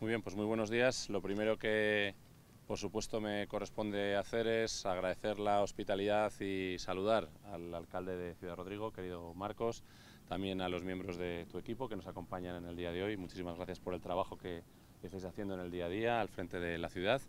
Muy bien, pues muy buenos días. Lo primero que, por supuesto, me corresponde hacer es agradecer la hospitalidad y saludar al alcalde de Ciudad Rodrigo, querido Marcos, también a los miembros de tu equipo que nos acompañan en el día de hoy. Muchísimas gracias por el trabajo que estáis haciendo en el día a día al frente de la ciudad.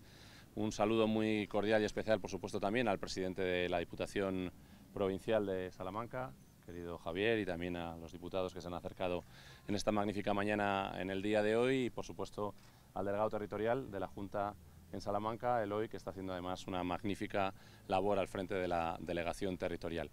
Un saludo muy cordial y especial, por supuesto, también al presidente de la Diputación Provincial de Salamanca, querido Javier, y también a los diputados que se han acercado en esta magnífica mañana en el día de hoy, y por supuesto al delegado territorial de la Junta en Salamanca, hoy que está haciendo además una magnífica labor al frente de la delegación territorial.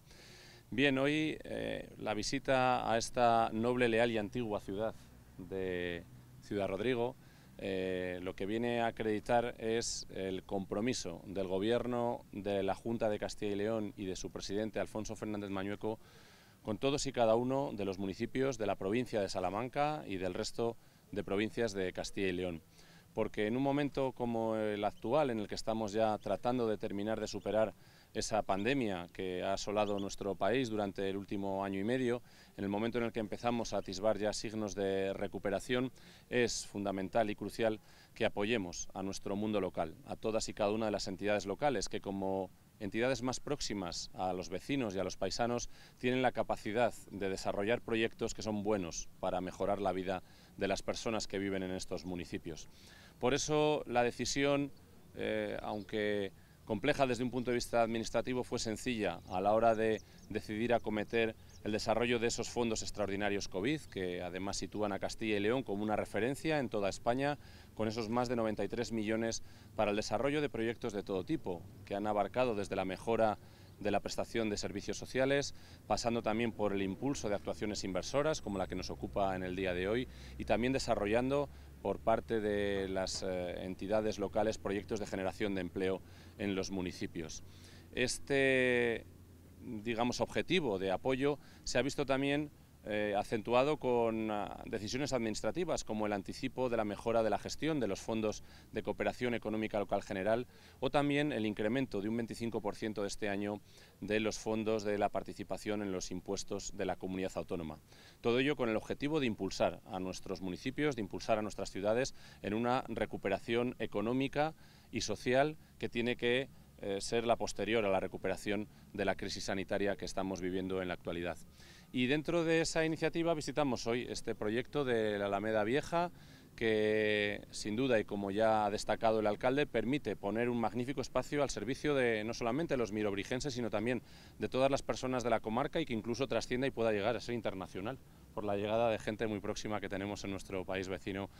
Bien, hoy eh, la visita a esta noble, leal y antigua ciudad de Ciudad Rodrigo eh, lo que viene a acreditar es el compromiso del Gobierno, de la Junta de Castilla y León y de su presidente Alfonso Fernández Mañueco con todos y cada uno de los municipios de la provincia de Salamanca y del resto de provincias de Castilla y León. Porque en un momento como el actual, en el que estamos ya tratando de terminar de superar esa pandemia que ha asolado nuestro país durante el último año y medio, en el momento en el que empezamos a atisbar ya signos de recuperación, es fundamental y crucial que apoyemos a nuestro mundo local, a todas y cada una de las entidades locales que como entidades más próximas a los vecinos y a los paisanos tienen la capacidad de desarrollar proyectos que son buenos para mejorar la vida de las personas que viven en estos municipios. Por eso la decisión, eh, aunque compleja desde un punto de vista administrativo fue sencilla a la hora de decidir acometer el desarrollo de esos fondos extraordinarios COVID, que además sitúan a Castilla y León como una referencia en toda España, con esos más de 93 millones para el desarrollo de proyectos de todo tipo, que han abarcado desde la mejora de la prestación de servicios sociales, pasando también por el impulso de actuaciones inversoras, como la que nos ocupa en el día de hoy, y también desarrollando por parte de las eh, entidades locales proyectos de generación de empleo en los municipios. Este digamos objetivo de apoyo se ha visto también eh, acentuado con ah, decisiones administrativas como el anticipo de la mejora de la gestión de los fondos de cooperación económica local general o también el incremento de un 25% de este año de los fondos de la participación en los impuestos de la comunidad autónoma. Todo ello con el objetivo de impulsar a nuestros municipios, de impulsar a nuestras ciudades en una recuperación económica y social que tiene que eh, ser la posterior a la recuperación de la crisis sanitaria que estamos viviendo en la actualidad. Y dentro de esa iniciativa visitamos hoy este proyecto de la Alameda Vieja, que sin duda y como ya ha destacado el alcalde, permite poner un magnífico espacio al servicio de no solamente los mirobrigenses, sino también de todas las personas de la comarca y que incluso trascienda y pueda llegar a ser internacional por la llegada de gente muy próxima que tenemos en nuestro país vecino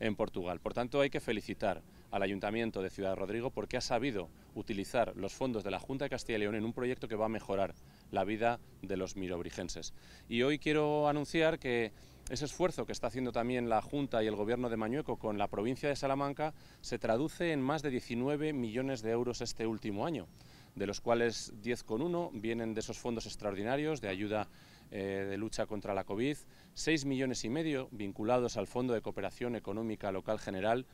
en Portugal. Por tanto, hay que felicitar al Ayuntamiento de Ciudad Rodrigo porque ha sabido utilizar los fondos de la Junta de Castilla y León en un proyecto que va a mejorar la vida de los mirobrigenses. Y hoy quiero anunciar que ese esfuerzo que está haciendo también la Junta y el Gobierno de Mañueco con la provincia de Salamanca se traduce en más de 19 millones de euros este último año, de los cuales 10,1 vienen de esos fondos extraordinarios de ayuda eh, de lucha contra la COVID, 6 millones y medio vinculados al Fondo de Cooperación Económica Local General,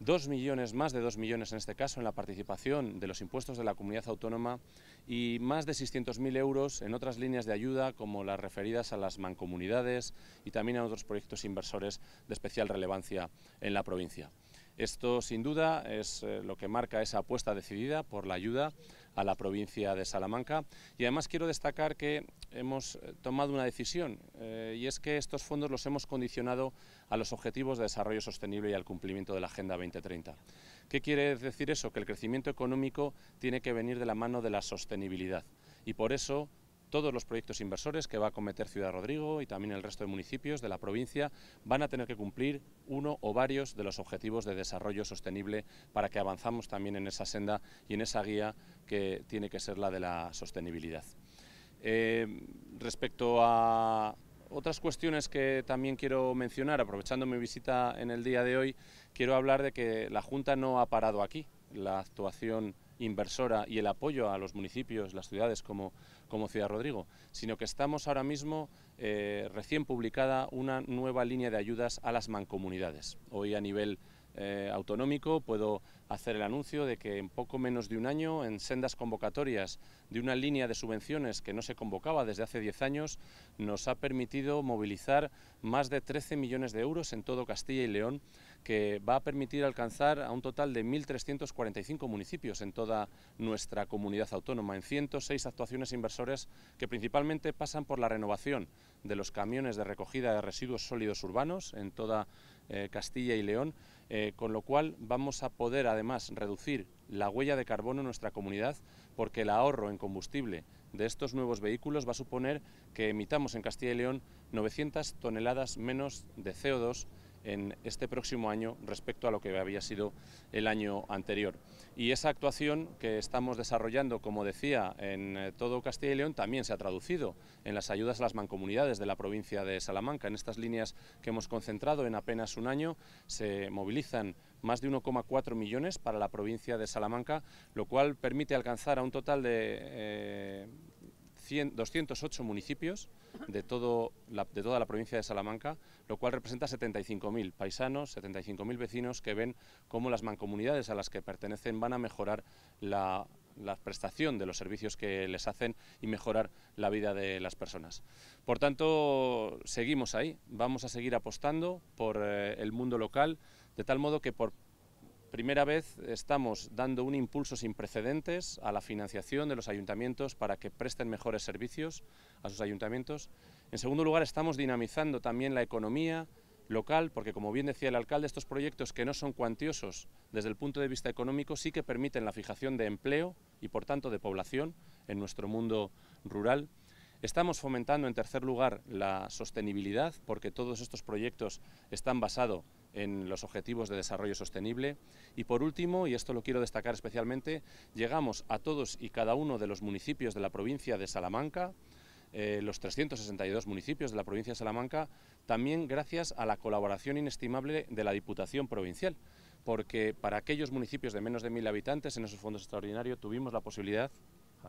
dos millones, más de dos millones en este caso, en la participación de los impuestos de la comunidad autónoma y más de 600.000 euros en otras líneas de ayuda como las referidas a las mancomunidades y también a otros proyectos inversores de especial relevancia en la provincia. Esto sin duda es eh, lo que marca esa apuesta decidida por la ayuda a la provincia de Salamanca. Y además quiero destacar que hemos eh, tomado una decisión eh, y es que estos fondos los hemos condicionado a los objetivos de desarrollo sostenible y al cumplimiento de la Agenda 2030. ¿Qué quiere decir eso? Que el crecimiento económico tiene que venir de la mano de la sostenibilidad y por eso todos los proyectos inversores que va a acometer Ciudad Rodrigo y también el resto de municipios de la provincia van a tener que cumplir uno o varios de los objetivos de desarrollo sostenible para que avanzamos también en esa senda y en esa guía que tiene que ser la de la sostenibilidad. Eh, respecto a otras cuestiones que también quiero mencionar, aprovechando mi visita en el día de hoy, quiero hablar de que la Junta no ha parado aquí. La actuación inversora y el apoyo a los municipios, las ciudades como, como Ciudad Rodrigo, sino que estamos ahora mismo eh, recién publicada una nueva línea de ayudas a las mancomunidades. Hoy a nivel eh, autonómico puedo hacer el anuncio de que en poco menos de un año, en sendas convocatorias de una línea de subvenciones que no se convocaba desde hace 10 años, nos ha permitido movilizar más de 13 millones de euros en todo Castilla y León, que va a permitir alcanzar a un total de 1.345 municipios en toda nuestra comunidad autónoma, en 106 actuaciones inversores que principalmente pasan por la renovación de los camiones de recogida de residuos sólidos urbanos en toda eh, Castilla y León, eh, con lo cual vamos a poder además reducir la huella de carbono en nuestra comunidad porque el ahorro en combustible de estos nuevos vehículos va a suponer que emitamos en Castilla y León 900 toneladas menos de CO2 en este próximo año respecto a lo que había sido el año anterior. Y esa actuación que estamos desarrollando, como decía, en eh, todo Castilla y León también se ha traducido en las ayudas a las mancomunidades de la provincia de Salamanca. En estas líneas que hemos concentrado en apenas un año se movilizan más de 1,4 millones para la provincia de Salamanca, lo cual permite alcanzar a un total de eh, 208 municipios de, todo de toda la provincia de Salamanca, lo cual representa 75.000 paisanos, 75.000 vecinos que ven cómo las mancomunidades a las que pertenecen van a mejorar la prestación de los servicios que les hacen y mejorar la vida de las personas. Por tanto, seguimos ahí, vamos a seguir apostando por eh, el mundo local, de tal modo que por primera vez estamos dando un impulso sin precedentes a la financiación de los ayuntamientos para que presten mejores servicios a sus ayuntamientos. En segundo lugar, estamos dinamizando también la economía local, porque como bien decía el alcalde, estos proyectos que no son cuantiosos desde el punto de vista económico sí que permiten la fijación de empleo y por tanto de población en nuestro mundo rural. Estamos fomentando, en tercer lugar, la sostenibilidad, porque todos estos proyectos están basados en los objetivos de desarrollo sostenible. Y por último, y esto lo quiero destacar especialmente, llegamos a todos y cada uno de los municipios de la provincia de Salamanca, eh, los 362 municipios de la provincia de Salamanca, también gracias a la colaboración inestimable de la Diputación Provincial, porque para aquellos municipios de menos de mil habitantes en esos fondos extraordinarios tuvimos la posibilidad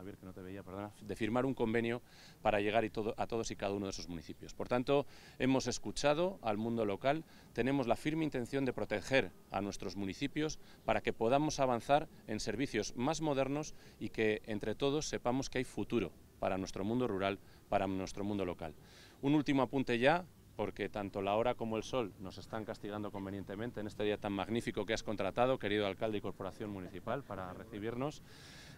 de firmar un convenio para llegar a todos y cada uno de esos municipios. Por tanto, hemos escuchado al mundo local, tenemos la firme intención de proteger a nuestros municipios para que podamos avanzar en servicios más modernos y que entre todos sepamos que hay futuro para nuestro mundo rural, para nuestro mundo local. Un último apunte ya, porque tanto la hora como el sol nos están castigando convenientemente en este día tan magnífico que has contratado, querido alcalde y corporación municipal, para recibirnos.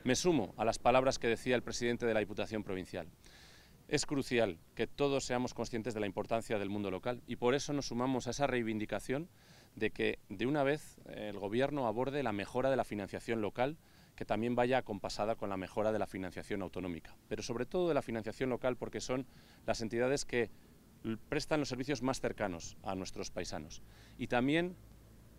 Me sumo a las palabras que decía el presidente de la Diputación Provincial. Es crucial que todos seamos conscientes de la importancia del mundo local y por eso nos sumamos a esa reivindicación de que de una vez el Gobierno aborde la mejora de la financiación local que también vaya acompasada con la mejora de la financiación autonómica, pero sobre todo de la financiación local porque son las entidades que prestan los servicios más cercanos a nuestros paisanos. Y también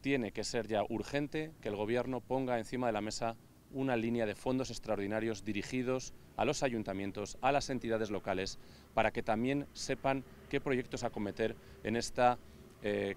tiene que ser ya urgente que el Gobierno ponga encima de la mesa una línea de fondos extraordinarios dirigidos a los ayuntamientos, a las entidades locales, para que también sepan qué proyectos acometer en esta eh,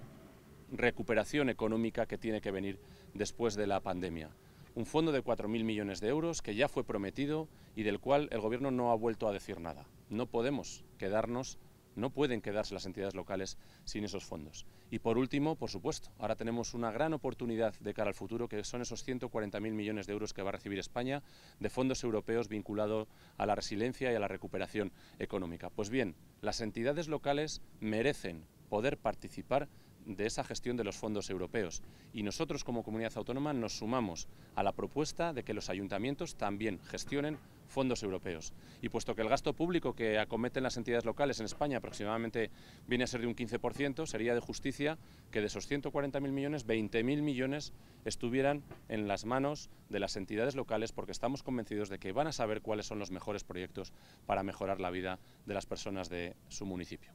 recuperación económica que tiene que venir después de la pandemia. Un fondo de 4.000 millones de euros que ya fue prometido y del cual el Gobierno no ha vuelto a decir nada. No podemos quedarnos no pueden quedarse las entidades locales sin esos fondos. Y por último, por supuesto, ahora tenemos una gran oportunidad de cara al futuro, que son esos 140.000 millones de euros que va a recibir España de fondos europeos vinculados a la resiliencia y a la recuperación económica. Pues bien, las entidades locales merecen poder participar de esa gestión de los fondos europeos. Y nosotros como comunidad autónoma nos sumamos a la propuesta de que los ayuntamientos también gestionen fondos europeos. Y puesto que el gasto público que acometen las entidades locales en España aproximadamente viene a ser de un 15%, sería de justicia que de esos 140.000 millones, 20.000 millones estuvieran en las manos de las entidades locales porque estamos convencidos de que van a saber cuáles son los mejores proyectos para mejorar la vida de las personas de su municipio.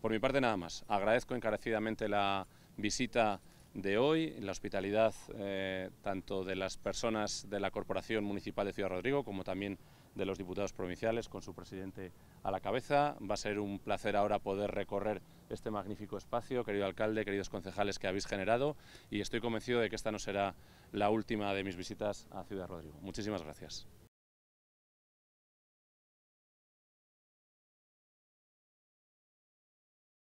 Por mi parte nada más. Agradezco encarecidamente la visita de hoy, la hospitalidad eh, tanto de las personas de la Corporación Municipal de Ciudad Rodrigo como también de los diputados provinciales con su presidente a la cabeza. Va a ser un placer ahora poder recorrer este magnífico espacio, querido alcalde, queridos concejales que habéis generado y estoy convencido de que esta no será la última de mis visitas a Ciudad Rodrigo. Muchísimas gracias.